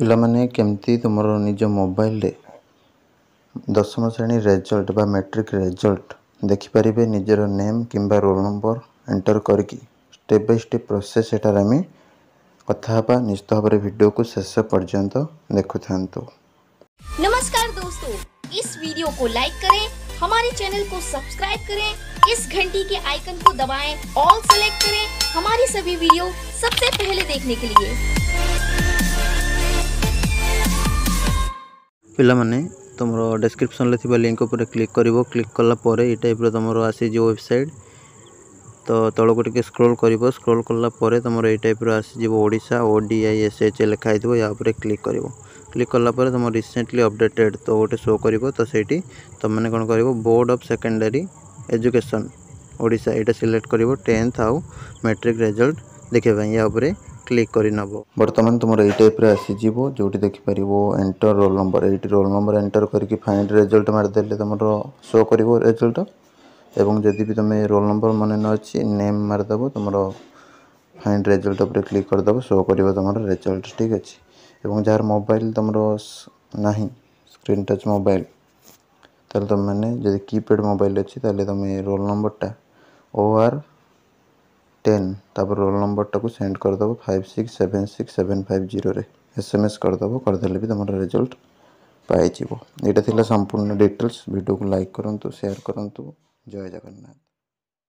पाने केमती तुम निज मोबाइल दशम श्रेणी रेजल्ट मैट्रिक रेजल्ट देखिपर निजर नेम कि रोल नंबर एंटर करके स्टेप बै स्टेप प्रोसेस यार आम कथा निश्चित भाव भिडियो को शेष पर्यटन देखु था नमस्कार दोस्तों इस वीडियो को लाइक करें हमारे चैनल को सब्सक्राइब करें इस घंटी के आइकन को दबाएं ऑल सेलेक्ट करें हमारी सभी वीडियो सबसे पहले देखने के लिए पाने तुम डेस्क्रिप्सन लिंक उपर क्लिक कर क्लिक कालापर य टाइप रुम आसीज वेबसाइट तो तौक टे स्क्रोल कर स्क्रोल कला तुम ये टाइप रसीजा O D I S H लिखाई थोड़ा या क्लिक कर क्लिक कालापर तुम रिसेंटली अपडेटेड तो गोटे शो कर तो सही तुमने कौन कर बोर्ड अफ सेकेंडेरी एजुकेशन ओडा ये सिलेक्ट कर टेन्थ आउ मेट्रिक रेजल्ट देखापी या ক্লিক କରିନେବ ବର୍ତ୍ତମାନ ତୁମର ଏଇ ଟାଇପ୍ର ଆସିଯିବ ଯେଉଁଠି ଦେଖିପାରିବ ଏଣ୍ଟର ରୋଲ୍ ନମ୍ବର ଏଇଠି ରୋଲ୍ ନମ୍ବର ଏଣ୍ଟର କରିକି ଫାଇଣ୍ଡ ରେଜଲ୍ଟ ମାରିଦେଲେ ତୁମର ଶୋ କରିବ ରେଜଲ୍ଟ ଏବଂ ଯଦି ବି ତୁମେ ରୋଲ୍ ନମ୍ବର ମନେ ନ ଅଛି ନେମ୍ ମାରିଦେବ ତୁମର ଫାଇଣ୍ଡ ରେଜଲ୍ଟ ଉପରେ କ୍ଲିକ୍ କରିଦେବ ଶୋ କରିବ ତୁମର ରେଜଲ୍ଟ ଠିକ୍ ଅଛି ଏବଂ ଯାହାର ମୋବାଇଲ ତୁମର ନାହିଁ ସ୍କ୍ରିନ୍ ଟଚ୍ ମୋବାଇଲ ତାହେଲେ ତୁମେମାନେ ଯଦି କିପ୍ୟାଡ଼ ମୋବାଇଲ ଅଛି ତାହେଲେ ତୁମେ ରୋଲ୍ ନମ୍ବରଟା ଓ ଆର୍ देन তারপর রোল নাম্বারটা কো সেন্ড কর দব 5676750 রে এসএমএস কর দব কর দিলে বি তোমার রেজাল্ট পাইজিব এতা থিলা সম্পূর্ণ ডিটেইলস ভিডিও কো লাইক করন তো শেয়ার করন তো জয় জগন্নাথ